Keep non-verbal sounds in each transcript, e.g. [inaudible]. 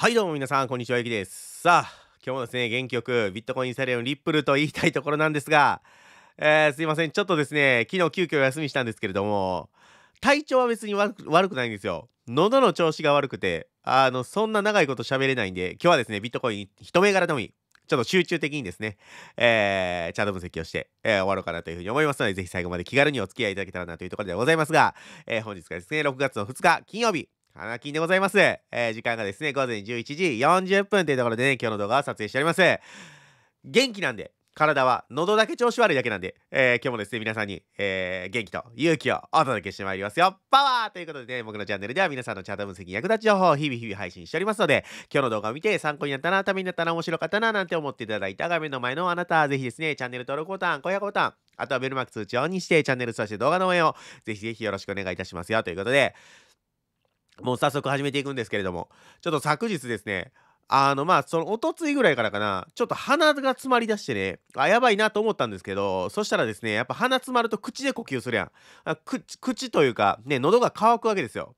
はいどうも皆さんこんにちはゆきですさあ今日もですね元気よくビットコインサレオンリップルと言いたいところなんですが、えー、すいませんちょっとですね昨日急遽休みしたんですけれども体調は別に悪くないんですよ喉の調子が悪くてあのそんな長いこと喋れないんで今日はですねビットコイン一銘柄のみちょっと集中的にですね、えー、チャート分析をして、えー、終わろうかなというふうに思いますので、ぜひ最後まで気軽にお付き合いいただけたらなというところでございますが、えー、本日がですね、6月の2日金曜日、キンでございます。えー、時間がですね、午前11時40分というところでね、今日の動画を撮影しております。元気なんで、体は喉だけ調子悪いだけなんで、えー、今日もですね、皆さんに、えー、元気と勇気をお届けしてまいりますよ。パワーということでね、僕のチャンネルでは皆さんのチャート分析に役立ち情報を日々日々配信しておりますので、今日の動画を見て参考になったな、ためになったな、面白かったな、なんて思っていただいた画面の前のあなた、ぜひですね、チャンネル登録ボタン、高評価ボタン、あとはベルマーク通知をオンにして、チャンネルそして動画の応援をぜひぜひよろしくお願いいたしますよ。ということで、もう早速始めていくんですけれども、ちょっと昨日ですね、あの、まあ、その、おとついぐらいからかな、ちょっと鼻が詰まりだしてね、あ、やばいなと思ったんですけど、そしたらですね、やっぱ鼻詰まると口で呼吸するやん。あ口、口というか、ね、喉が乾くわけですよ。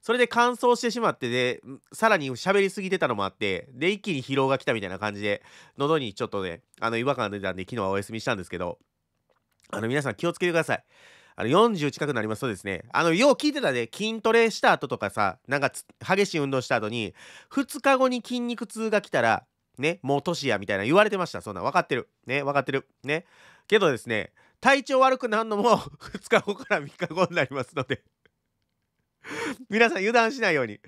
それで乾燥してしまってで、さらに喋りすぎてたのもあって、で、一気に疲労が来たみたいな感じで、喉にちょっとね、あの、違和感が出たんで、昨日はお休みしたんですけど、あの、皆さん気をつけてください。あの40近くなりますとですねあのよう聞いてたね筋トレした後とかさなんか激しい運動した後に2日後に筋肉痛が来たらねもう年やみたいな言われてましたそんな分かってるね分かってるねけどですね体調悪くなるのも2 [laughs] 日後から3日後になりますので皆さん油断しないように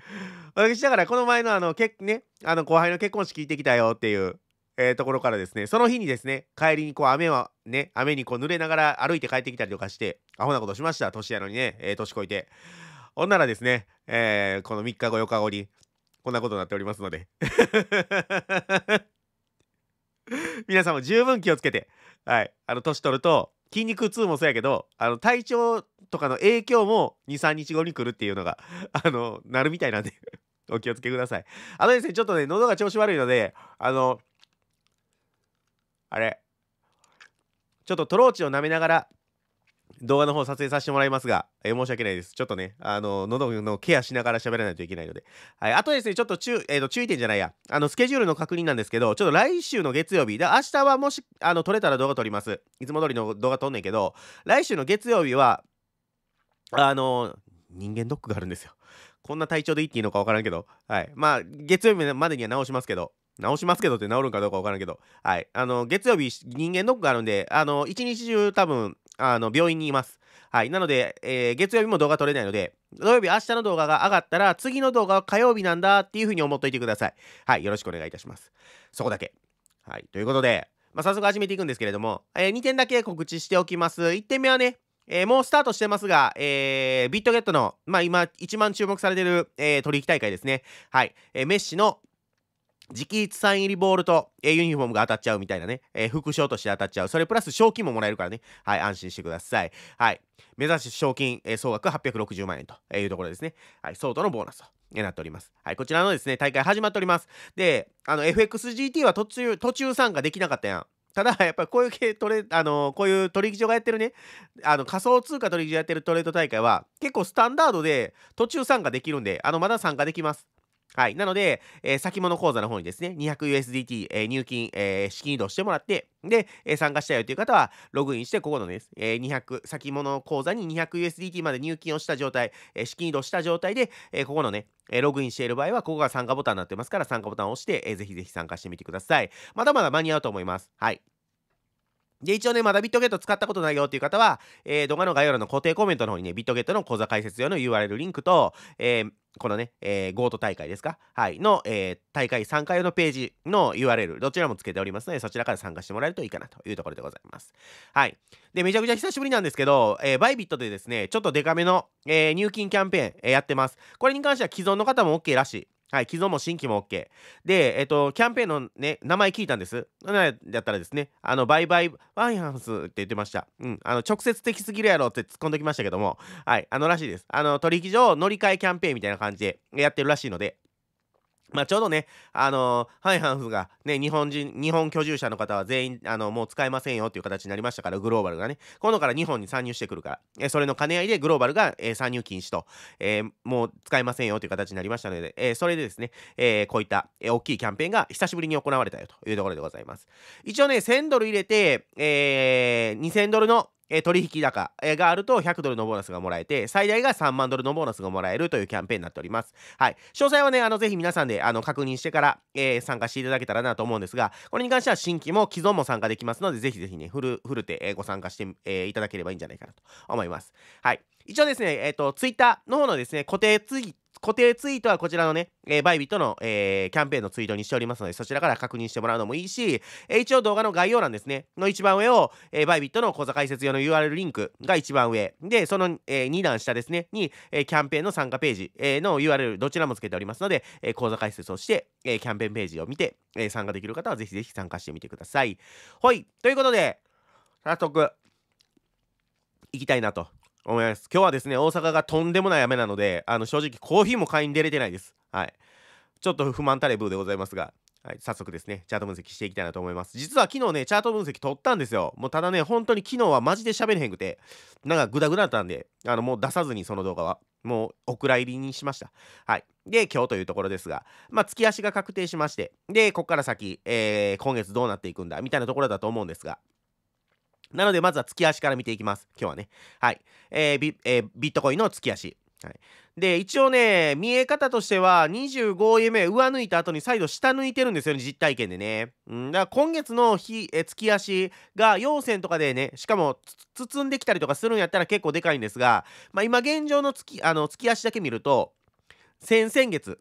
私だからこの前のあのけ、ね、あの後輩の結婚式聞いてきたよっていうえー、ところからですね、その日にですね、帰りにこう雨はね、雨にこう濡れながら歩いて帰ってきたりとかして、アホなことしました、年やのにね、えー、年こいて。ほんならですね、えー、この3日後、4日後に、こんなことになっておりますので。[laughs] 皆さんも十分気をつけて、はい、あの、年取ると、筋肉痛もそうやけど、あの、体調とかの影響も2、3日後に来るっていうのが、[laughs] あの、なるみたいなんでお気をつけください。あのですね、ちょっとね、喉が調子悪いので、あの、あれちょっとトローチを舐めながら動画の方撮影させてもらいますが、えー、申し訳ないです。ちょっとね、あの、喉のケアしながら喋らないといけないので。はい。あとですね、ちょっと注,、えーと、注意点じゃないや。あの、スケジュールの確認なんですけど、ちょっと来週の月曜日、で明日はもし、あの、撮れたら動画撮ります。いつも通りの動画撮んねんけど、来週の月曜日は、あの、人間ドックがあるんですよ。こんな体調でいっていいのかわからんけど、はい。まあ、月曜日までには直しますけど、直しますけどって治るんかどうかわからんけど、はい。あの、月曜日、人間ドックがあるんで、あの、一日中多分、あの、病院にいます。はい。なので、えー、月曜日も動画撮れないので、土曜日、明日の動画が上がったら、次の動画は火曜日なんだっていう風に思っといてください。はい。よろしくお願いいたします。そこだけ。はい。ということで、まあ、早速始めていくんですけれども、えー、2点だけ告知しておきます。1点目はね、えー、もうスタートしてますが、えー、ビットゲットの、まあ、今、一番注目されてる、えー、取引大会ですね。はい。えー、メッシの、直筆サイン入りボールと、えー、ユニフォームが当たっちゃうみたいなね、えー、副賞として当たっちゃう。それプラス賞金ももらえるからね。はい、安心してください。はい。目指し賞金、えー、総額860万円というところですね。はい、相当のボーナスと。なっております。はい、こちらのですね、大会始まっております。で、あの、FXGT は途中、途中参加できなかったやん。ただ、やっぱりこういう系トレ、あのー、こういう取引所がやってるね、あの、仮想通貨取引所やってるトレード大会は、結構スタンダードで途中参加できるんで、あの、まだ参加できます。はい。なので、えー、先物口座の方にですね、200USDT、えー、入金、えー、資金移動してもらって、で、えー、参加したよという方は、ログインして、ここのね、えー、200、先物口座に 200USDT まで入金をした状態、えー、資金移動した状態で、えー、ここのね、えー、ログインしている場合は、ここが参加ボタンになってますから、参加ボタンを押して、えー、ぜひぜひ参加してみてください。まだまだ間に合うと思います。はい。で、一応ね、まだビットゲット使ったことないよっていう方は、えー、動画の概要欄の固定コメントの方にね、ビットゲットの講座解説用の URL リンクと、えー、このね、えー、ゴート大会ですかはい。の、えー、大会参加用のページの URL、どちらもつけておりますので、そちらから参加してもらえるといいかなというところでございます。はい。で、めちゃくちゃ久しぶりなんですけど、えー、バイビットでですね、ちょっとデカめの、えー、入金キャンペーン、えー、やってます。これに関しては既存の方も OK らしい。はい、既存も新規も OK。で、えっと、キャンペーンのね、名前聞いたんです。なだったらですね、あの、バイバイワイハウスって言ってました。うん、あの、直接的すぎるやろって突っ込んできましたけども、はい、あの、らしいです。あの、取引所乗り換えキャンペーンみたいな感じでやってるらしいので、まあ、ちょうどね、あのー、ハイハンフが、ね、日本人、日本居住者の方は全員、あの、もう使えませんよっていう形になりましたから、グローバルがね、今度から日本に参入してくるから、えそれの兼ね合いでグローバルが、えー、参入禁止と、えー、もう使えませんよという形になりましたので、えそれでですね、えこういった、え大きいキャンペーンが久しぶりに行われたよというところでございます。一応ね、1000ドル入れて、え2000ドルのえー、取引高があると100ドルのボーナスがもらえて、最大が3万ドルのボーナスがもらえるというキャンペーンになっております。はい。詳細はね、あの、ぜひ皆さんで、あの、確認してから、えー、参加していただけたらなと思うんですが、これに関しては新規も既存も参加できますので、ぜひぜひね、フル、フルで、えー、ご参加して、えー、いただければいいんじゃないかなと思います。はい。一応ですね、えっ、ー、と、ツイッターの方のですね、固定ツイ固定ツイートはこちらのね、えー、バイビットの、えー、キャンペーンのツイートにしておりますので、そちらから確認してもらうのもいいし、えー、一応動画の概要欄ですね、の一番上を、えー、バイビットの講座解説用の URL リンクが一番上、で、その、えー、2段下ですね、に、えー、キャンペーンの参加ページ、えー、の URL どちらも付けておりますので、えー、講座解説をして、えー、キャンペーンページを見て、えー、参加できる方はぜひぜひ参加してみてください。はい、ということで、早速、いきたいなと思います。今日はですね、大阪がとんでもない雨なので、あの正直コーヒーも買いに出れてないです。はい。ちょっと不満たれブーでございますが、はい、早速ですね、チャート分析していきたいなと思います。実は昨日ね、チャート分析取ったんですよ。もうただね、本当に昨日はマジで喋れへんくて、なんかグダグダだったんで、あのもう出さずにその動画は、もうお蔵入りにしました。はい。で、今日というところですが、まあ、月足が確定しまして、で、こっから先、えー、今月どうなっていくんだ、みたいなところだと思うんですが、なので、まずは月足から見ていきます。今日はね。はい。えー、ビえー、ビットコインの月足。はい、で一応ね見え方としては 25EMA 上抜いた後に再度下抜いてるんですよね実体験でね、うん、だから今月の日え月足が陽線とかでねしかも包んできたりとかするんやったら結構でかいんですが、まあ、今現状の月あの月足だけ見ると先々月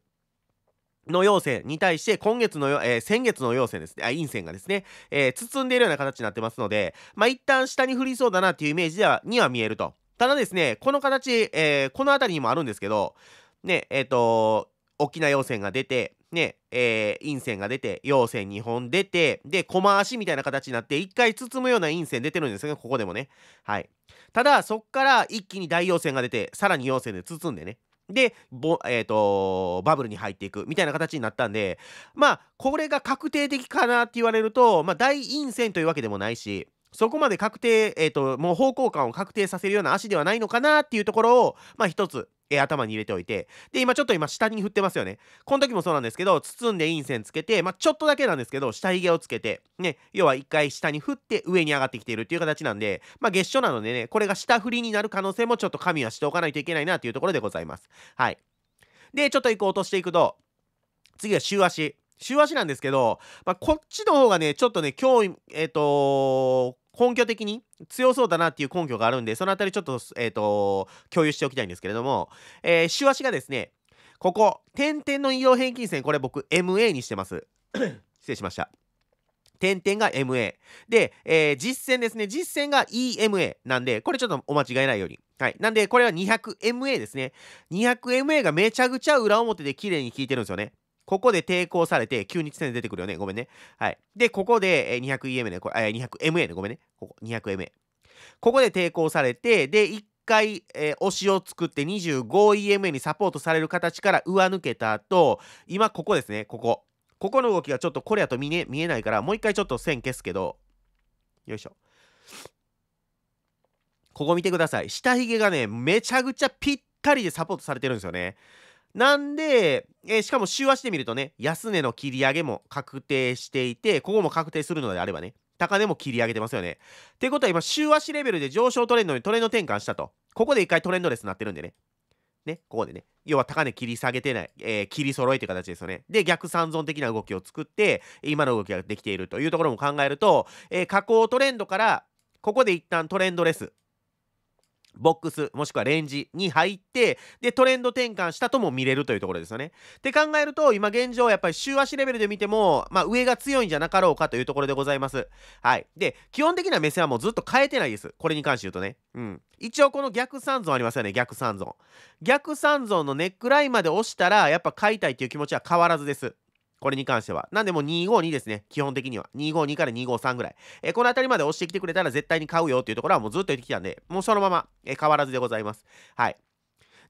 の陽線に対して今月の、えー、先月の陽線ですね、あ、陰線がですね、えー、包んでいるような形になってますので、まあ、一旦下に降りそうだなっていうイメージでは、には見えると。ただですね、この形、えー、この辺りにもあるんですけど、ね、えっ、ー、と、大きな陽線が出て、ね、えー、陰線が出て、陽線2本出て、で、駒足みたいな形になって、一回包むような陰線出てるんですよね、ここでもね。はい。ただ、そっから一気に大陽線が出て、さらに陽線で包んでね。で、ぼえーと、バブルに入っていくみたいな形になったんで、まあ、これが確定的かなって言われると、まあ、大陰線というわけでもないし、そこまで確定、えーと、ともう方向感を確定させるような足ではないのかなっていうところを、まあ、一つえ頭に入れておいて、で、今ちょっと今下に振ってますよね。この時もそうなんですけど、包んで陰線つけて、まあ、ちょっとだけなんですけど、下髭をつけて、ね、要は一回下に振って上に上がってきているっていう形なんで、まあ、月初なのでね、これが下振りになる可能性もちょっと神はしておかないといけないなというところでございます。はい。で、ちょっと一個落としていくと、次は週足。週足なんですけど、まあ、こっちの方がね、ちょっとね、今日、えっ、ー、とー、根拠的に強そうだなっていう根拠があるんで、そのあたりちょっと、えっ、ー、と、共有しておきたいんですけれども、えー、週足がですね、ここ、点々の移動平均線、これ僕 MA にしてます。[coughs] 失礼しました。点々が MA。で、えー、実線ですね。実線が EMA なんで、これちょっとお間違えないように。はい。なんで、これは 200MA ですね。200MA がめちゃくちゃ裏表で綺麗に効いてるんですよね。ここで抵抗されて、急に地点で出てくるよね。ごめんね。はい。で、ここで2 0 0 e m ね、これ、200MA ね、ごめんね。ここ、200MA。ここで抵抗されて、で、1回、えー、押しを作って 25EMA にサポートされる形から上抜けた後、今、ここですね、ここ。ここの動きがちょっとこれやと見,、ね、見えないから、もう一回ちょっと線消すけど、よいしょ。ここ見てください。下髭がね、めちゃくちゃぴったりでサポートされてるんですよね。なんで、えー、しかも週足で見るとね、安値の切り上げも確定していて、ここも確定するのであればね、高値も切り上げてますよね。ってことは今、週足レベルで上昇トレンドにトレンド転換したと。ここで一回トレンドレスになってるんでね。ね、ここでね、要は高値切り下げてない、えー、切り揃えて形ですよね。で、逆三尊的な動きを作って、今の動きができているというところも考えると、えー、下降トレンドから、ここで一旦トレンドレスボックスもしくはレンジに入ってでトレンド転換したとも見れるというところですよね。って考えると今現状やっぱり週足レベルで見ても、まあ、上が強いんじゃなかろうかというところでございます。はい。で基本的な目線はもうずっと変えてないです。これに関して言うとね。うん。一応この逆三尊ありますよね逆三尊。逆三尊のネックラインまで押したらやっぱ買いたいっていう気持ちは変わらずです。これに関しては。なんでもう252ですね。基本的には。252から253ぐらい。えー、この辺りまで押してきてくれたら絶対に買うよっていうところはもうずっと言ってきたんで、もうそのまま、えー、変わらずでございます。はい。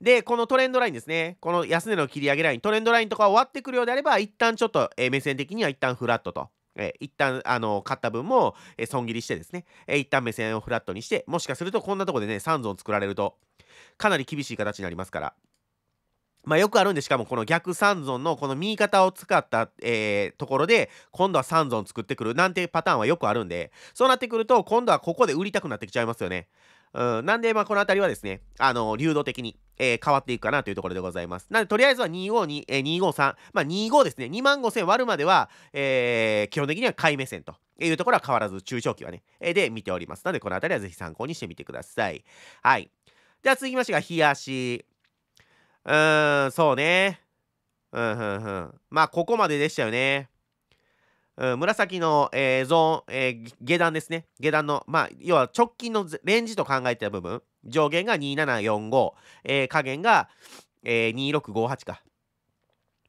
で、このトレンドラインですね。この安値の切り上げライン、トレンドラインとか終わってくるようであれば、一旦ちょっと、えー、目線的には一旦フラットと。えー、一旦、あのー、買った分も、えー、損切りしてですね、えー、一旦目線をフラットにして、もしかするとこんなとこでね、3ゾーン作られると、かなり厳しい形になりますから、まあ、よくあるんでしかもこの逆三尊のこの右肩を使った、えー、ところで今度は三尊作ってくるなんてパターンはよくあるんでそうなってくると今度はここで売りたくなってきちゃいますよね。うん、なんで、まあ、この辺りはですね、あの、流動的に、えー、変わっていくかなというところでございます。なので、とりあえずは252、えー、253、まあ、25ですね、2万5000割るまでは、えー、基本的には買い目線というところは変わらず、中小期はね、えー、で見ております。なので、この辺りはぜひ参考にしてみてください。はい。では、続きましてが、冷やし。うーん、そうね。うんうんうん。まあ、ここまででしたよね。うん、紫の、えー、ゾーン、えー、下段ですね。下段の、まあ、要は直近のレンジと考えてた部分。上限が2745、えー、下限が、えー、2658か。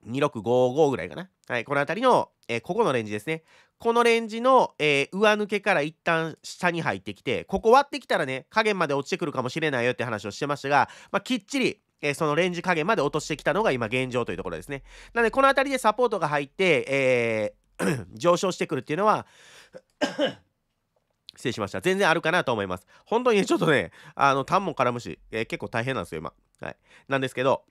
2655ぐらいかな。はい、この辺りの、えー、ここのレンジですね。このレンジの、えー、上抜けから一旦下に入ってきて、ここ割ってきたらね、下限まで落ちてくるかもしれないよって話をしてましたが、まあ、きっちり、えー、そのレンジ加減まで落としてきたのが今現状というところですね。なのでこの辺りでサポートが入って、えー、上昇してくるっていうのは [coughs] 失礼しました。全然あるかなと思います。本当にちょっとね、あの、単も絡むし、えー、結構大変なんですよ、今。はい。なんですけど、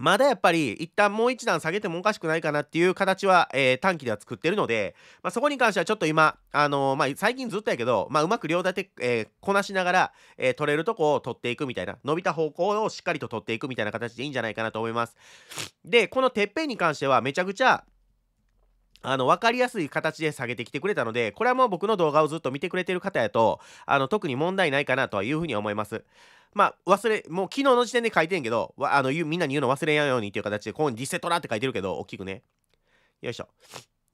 まだやっぱり一旦もう一段下げてもおかしくないかなっていう形は、えー、短期では作ってるので、まあ、そこに関してはちょっと今、あのー、まあ、最近ずっとやけど、まあ、うまく両立て、えー、こなしながら、え取れるとこを取っていくみたいな伸びた方向をしっかりと取っていくみたいな形でいいんじゃないかなと思います。でこのてっぺんに関してはめちゃくちゃあの、分かりやすい形で下げてきてくれたので、これはもう僕の動画をずっと見てくれてる方やと、あの、特に問題ないかなというふうに思います。まあ、忘れ、もう昨日の時点で書いてんけど、あのみんなに言うの忘れやんようにっていう形で、ここにリセトラって書いてるけど、大きくね。よいしょ。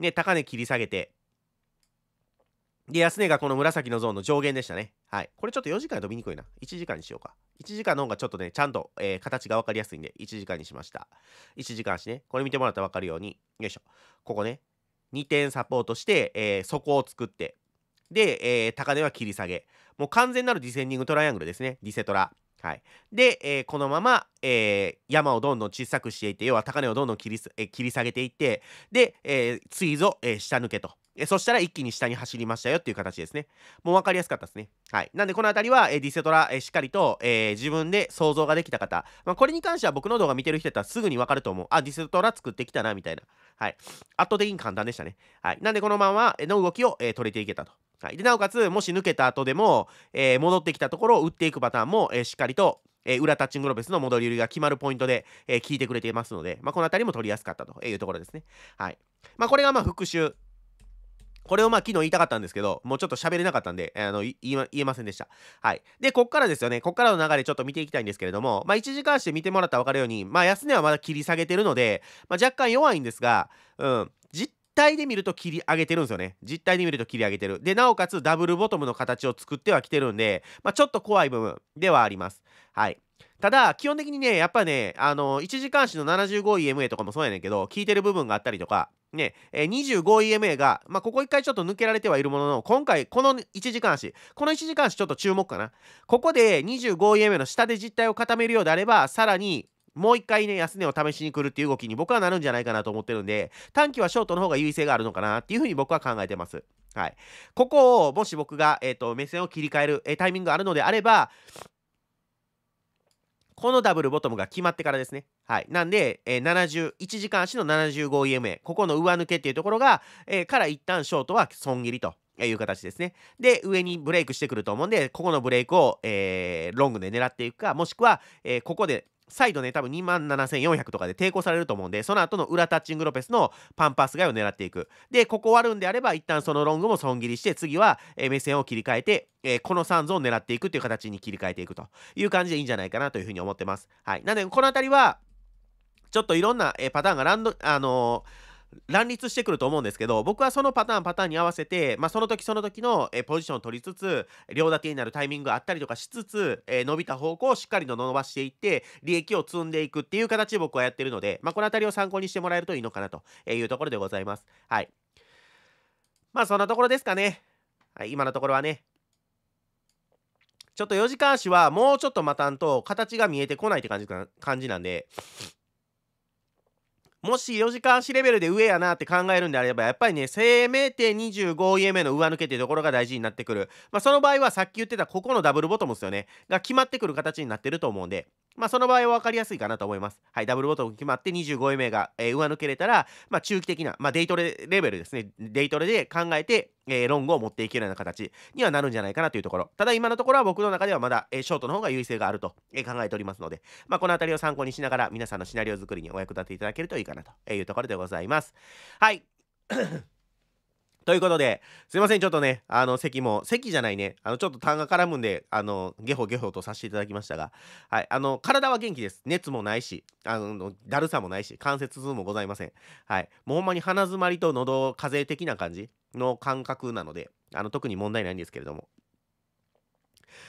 ね、高値切り下げて。で、安値がこの紫のゾーンの上限でしたね。はい。これちょっと4時間飛びにくいな。1時間にしようか。1時間の方がちょっとね、ちゃんと、えー、形が分かりやすいんで、1時間にしました。1時間足ね。これ見てもらったら分かるように、よいしょ。ここね、2点サポートして、えー、底を作って、で、えー、高値は切り下げ。もう完全なるディセンディングトライアングルですね。ディセトラ。はい、で、えー、このまま、えー、山をどんどん小さくしていって要は高値をどんどん切り,、えー、切り下げていってで、えー、ついぞ、え下抜けと、えそしたら一気に下に走りましたよっていう形ですねもう分かりやすかったですねはいなんでこの辺りは、えディセトラ、えしっかりと、え自分で想像ができた方、まあ、これに関しては僕の動画見てる人だったらすぐに分かると思うあディセトラ作ってきたなみたいなはい圧倒的に簡単でしたねはいなんでこのままの動きを、え取れていけたとはい、でなおかつもし抜けた後でも、えー、戻ってきたところを打っていくパターンも、えー、しっかりと、えー、裏タッチングロペスの戻り売りが決まるポイントで、えー、効いてくれていますので、まあ、この辺りも取りやすかったというところですね。はいまあ、これがまあ復習これをまあ昨日言いたかったんですけど、もうちょっと喋れなかったんで、あの、言えませんでした。はい。で、こっからですよね、こっからの流れちょっと見ていきたいんですけれども、まあ1時間して見てもらったら分かるように、まあ安値はまだ切り下げてるので、まあ若干弱いんですが、うん。体で見ると切り上げてるんですよね。実体で見ると切り上げてる。で、なおかつダブルボトムの形を作ってはきてるんで、まあ、ちょっと怖い部分ではあります。はい。ただ、基本的にね、やっぱね、あの、1時間足の 75EMA とかもそうやねんけど、効いてる部分があったりとか、ね、え 25EMA が、まあ、ここ1回ちょっと抜けられてはいるものの、今回、この1時間足、この1時間足ちょっと注目かな。ここで 25EMA の下で実体を固めるようであれば、さらにもう一回ね、安値を試しに来るっていう動きに僕はなるんじゃないかなと思ってるんで、短期はショートの方が優位性があるのかなっていうふうに僕は考えてます。はい。ここを、もし僕が、えっ、ー、と、目線を切り替える、えー、タイミングがあるのであれば、このダブルボトムが決まってからですね。はい。なんで、えー、70、1時間足の 75EMA、ここの上抜けっていうところが、えー、から一旦ショートは損切りという形ですね。で、上にブレイクしてくると思うんで、ここのブレイクを、えー、ロングで狙っていくか、もしくは、えー、ここで再度ね、多分2 7400とかで抵抗されると思うんで、その後の裏タッチングロペスのパンパスガを狙っていく。で、ここ終わるんであれば、一旦そのロングも損切りして、次は、えー、目線を切り替えて、えー、この3ゾーン狙っていくっていう形に切り替えていくという感じでいいんじゃないかなというふうに思ってます。はい。なので、この辺りは、ちょっといろんな、えー、パターンがランド、あのー乱立してくると思うんですけど僕はそのパターンパターンに合わせて、まあ、その時その時の、えポジションを取りつつ両立てになるタイミングがあったりとかしつつ、え伸びた方向をしっかりと伸ばしていって利益を積んでいくっていう形で僕はやってるので、まあ、この辺りを参考にしてもらえるといいのかなというところでございます。はい。まあそんなところですかね。はい、今のところはね。ちょっと4時間足はもうちょっと待たんと形が見えてこないって感じ感じなんで、もし4時間足レベルで上やなって考えるんであれば、やっぱりね、生命点 25EMA の上抜けっていうところが大事になってくる。まあ、その場合はさっき言ってたここのダブルボトムですよね。が決まってくる形になってると思うんで。まあ、その場合は分かりやすいかなと思います。はい、ダブルボトム決まって25位目が、えー、上抜けれたら、まあ、中期的な、まあ、デイトレレベルですね、デイトレで考えて、えー、ロングを持っていけるような形にはなるんじゃないかなというところ。ただ今のところは僕の中ではまだ、えー、ショートの方が優位性があると、えー、考えておりますので、まあ、この辺りを参考にしながら皆さんのシナリオ作りにお役立ていただけるといいかなというところでございます。はい。ということで、すいません、ちょっとね、あの、席も、席じゃないね、あの、ちょっと痰が絡むんで、あの、ゲホゲホとさせていただきましたが、はい、あの、体は元気です。熱もないし、あの、だるさもないし、関節痛もございません。はい、もうほんまに鼻づまりと喉風邪的な感じの感覚なので、あの、特に問題ないんですけれども。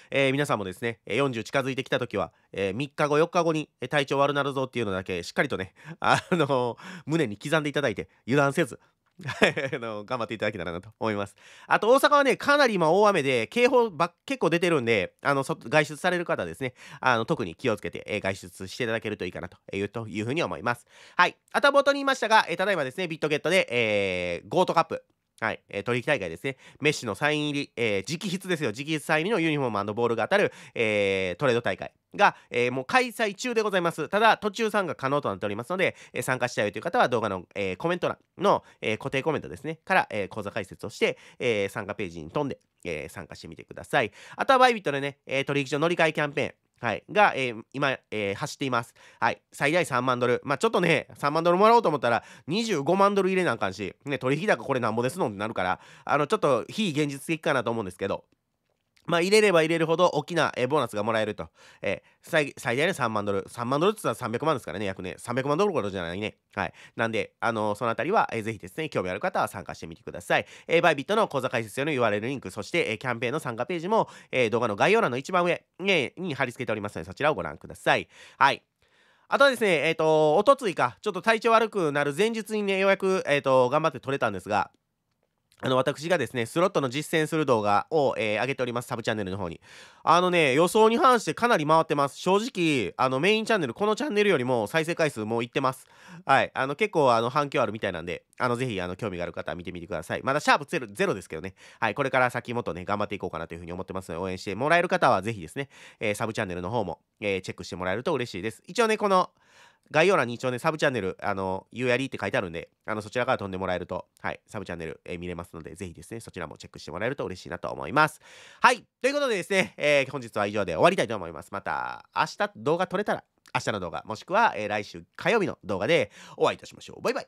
えー、皆さんもですね40近づいてきた時は、えー、3日後4日後に体調悪なるぞっていうのだけしっかりとね、あのー、胸に刻んでいただいて油断せず [laughs] あの頑張っていただけたらなと思います。あと大阪はね、かなり今大雨で警報ば結構出てるんで、あの外出される方ですね、あの特に気をつけて、えー、外出していただけるといいかなというというふうに思います。はい。あとは冒頭に言いましたが、えー、ただいまですね、ビットゲットで、えー、ゴートカップはい、えー、取引大会ですね。メッシのサイン入り、えー、直筆ですよ。直筆サイン入りのユニフォームボールが当たる、えー、トレード大会が、えー、もう開催中でございます。ただ、途中参加可能となっておりますので、えー、参加したいという方は動画の、えー、コメント欄の、えー、固定コメントですね、から、えー、講座解説をして、えー、参加ページに飛んで、えー、参加してみてください。あとはバイビットでね、えー、取引所乗り換えキャンペーン、はい、が、えー、今、えー、走っています。はい、最大3万ドル。まあ、ちょっとね、3万ドルもらおうと思ったら、25万ドル入れなあかんし、ね、取引高これなんぼですのってなるから、あの、ちょっと非現実的かなと思うんですけど、まあ、入れれば入れるほど大きな、えボーナスがもらえると。えー、最最大で3万ドル。3万ドルって言ったら300万ですからね、約ね。300万ドルほどじゃないね。はい。なんで、あのー、そのあたりは、えー、ぜひですね、興味ある方は参加してみてください。えー、バイビットの講座解説用の URL リンク、そして、えキャンペーンの参加ページも、え動画の概要欄の一番上、に貼り付けておりますので、そちらをご覧ください。はい。あとはですね、えっ、と、おとついか、ちょっと体調悪くなる前日にね、ようやく、えっ、と、頑張って取れたんですが、あの、私がですね、スロットの実践する動画を、えー、上げております。サブチャンネルの方に。あのね、予想に反してかなり回ってます。正直、あの、メインチャンネル、このチャンネルよりも再生回数もういってます。はい。あの、結構、あの、反響あるみたいなんで、あの、ぜひ、あの、興味がある方は見てみてください。まだシャープゼロゼロですけどね。はい。これから先もっとね、頑張っていこうかなというふうに思ってますので、応援してもらえる方は、ぜひですね、えー、サブチャンネルの方も、えー、チェックしてもらえると嬉しいです。一応ね、この、概要欄に一応ね、サブチャンネル、あの、ゆうやりって書いてあるんで、あの、そちらから飛んでもらえると、はい、サブチャンネル、えー、見れますので、ぜひですね、そちらもチェックしてもらえると嬉しいなと思います。はい、ということでですね、えー、本日は以上で終わりたいと思います。また、明日動画撮れたら、明日の動画、もしくは、えー、来週火曜日の動画でお会いいたしましょう。バイバイ。